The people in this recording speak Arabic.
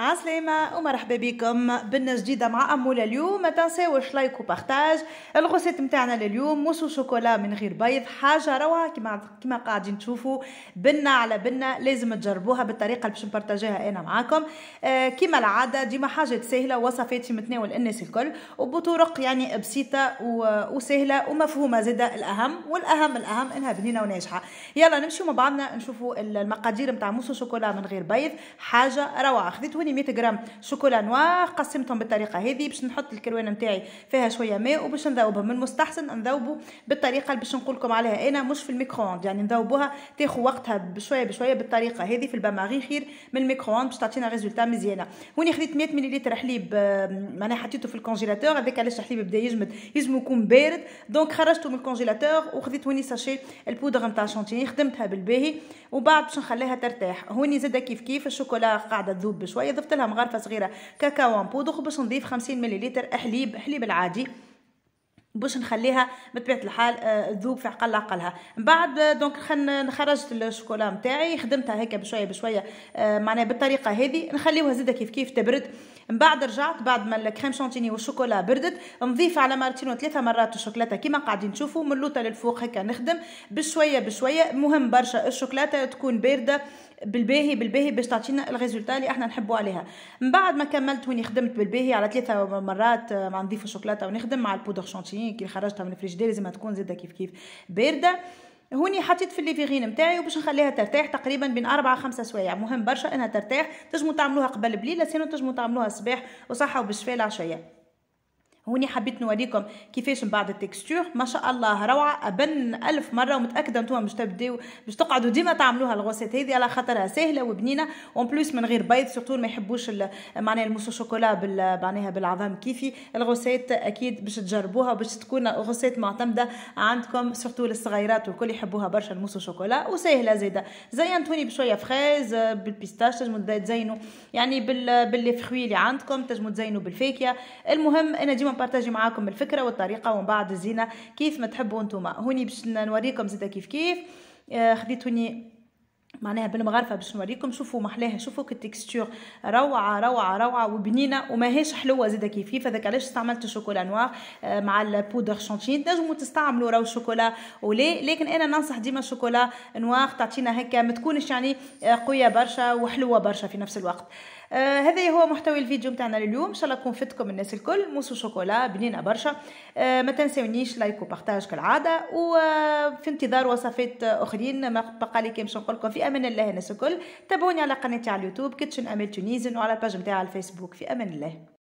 عسلامة ومرحبا بكم بنا جديدة مع أمولة اليوم ما تنساوش لايك وبارتاج الغوسيت متاعنا لليوم موس وشوكولا من غير بيض حاجة روعة كما كما قاعدين تشوفوا بنا على بنا لازم تجربوها بالطريقة اللي باش نبارتاجيها أنا معاكم آه كما العادة ديما حاجات سهلة وصفات في متناول الناس الكل وبطرق يعني بسيطة وسهلة ومفهومة زادة الأهم والأهم الأهم إنها بنينة وناجحة يلا نمشيو مع بعضنا نشوفوا المقادير متاع موس وشوكولا من غير بيض حاجة روعة خذيتوني ملي 100 غرام شوكولا نوار قسمتهم بالطريقه هذه باش نحط الكروانه نتاعي فيها شويه ماء وباش نذوبهم من المستحسن نذوبوا بالطريقه اللي باش نقول لكم عليها انا مش في الميكرووند يعني نذوبوها تاخذ وقتها بشويه بشويه بالطريقه هذه في الباماري خير من الميكرووند باش تعطينا ريزولتا مزيانه هوني خديت 100 مليلتر حليب معناها حطيته في الكونجيلاتور هذاك علاش الحليب بدا يجمد يجمو يكون بارد دونك خرجته من الكونجيلاتور وخديت هوني ساشي البودره نتاع شانتيني خدمتها بالباهي وبعد باش نخليها ترتاح هوني زاده كيف كيف الشوكولا قاعده تذوب بشويه ضفت لها مغرفه صغيره كاكاو بودغ باش نضيف 50 ملل حليب حليب العادي باش نخليها بطبيعه الحال تذوب آه، في عقل عقلها من بعد آه، دونك خرجت الشوكولا نتاعي خدمتها هكا بشويه بشويه آه، معناها بالطريقه هذه نخليوها زاده كيف كيف تبرد من بعد رجعت بعد ما الكريم شانتيني والشوكولا بردت نضيف على مرتين وثلاثه مرات الشوكولاته كيما قاعدين تشوفوا من اللوطه للفوق هكا نخدم بشويه بشويه مهم برشا الشوكولاته تكون بارده بالباهي بالباهي باش تعطينا الريزولتا اللي احنا نحبوا عليها من بعد ما كملت وني خدمت بالباهي على ثلاثه مرات مع نضيف الشوكولاته ونخدم مع البودر شانتيني 20 كي خرجتها من الفريجيدير لازمها تكون زاده كيف كيف بارده هوني حطيت في الليفيغين نتاعي وباش نخليها ترتاح تقريبا بين أربعة خمسة سوايع مهم برشا انها ترتاح تجمو تعملوها قبل بليله سينو تجمو تعملوها الصباح وصحه وبالشفاء العشيه هوني حبيت نوريكم كيفاش من بعد التكستور ما شاء الله روعه ابن الف مره ومتاكده انتم باش تبداو باش تقعدوا ديما تعملوها الغوسيت هذه على خاطرها سهله وبنينه اون بليس من غير بيض سورتو ما يحبوش معناها الموسو شوكولا بال معناها بالعظام كيفي الغوسيت اكيد باش تجربوها باش تكون غوسيت معتمده عندكم سورتو للصغيرات والكل يحبوها برشا الموسو شوكولا وسهله زاده زينتوني بشويه فخيز بالبيستاش تجمو تزينوا يعني بال باللي فخوي اللي عندكم تجمو تزينوا بالفاكهه المهم انا ديما نبارطاجي معاكم الفكره والطريقه ومن بعد الزينه كيف ما تحبوا نتوما هوني باش نوريكم زيدا كيف كيف خديتوني آه، خديت هوني معناها بالمغرفه باش نوريكم شوفوا محلاها شوفوا التكستور روعه روعه روعه وبنينه وماهيش حلوه زاده كيف كيف هذاك علاش استعملت الشوكولا نوار آه، مع البودر شانتين تنجموا تستعملوا راهو الشوكولا ولا لكن انا ننصح ديما الشوكولا نوار تعطينا هكا ما تكونش يعني آه، قويه برشا وحلوه برشا في نفس الوقت آه هذا هو محتوى الفيديو نتاعنا لليوم ان شاء الله تكون فتكم الناس الكل موس وشوكولا بنينه برشا آه ما تنساونيش لايك وبارتاج كالعاده وفي آه، انتظار وصفات اخرين ما بقى لي كيمش نقول لكم في امان الله الناس الكل تابعوني على قناتي على اليوتيوب كيتشن امل تونيزن وعلى الباج نتاعي على الفيسبوك في امان الله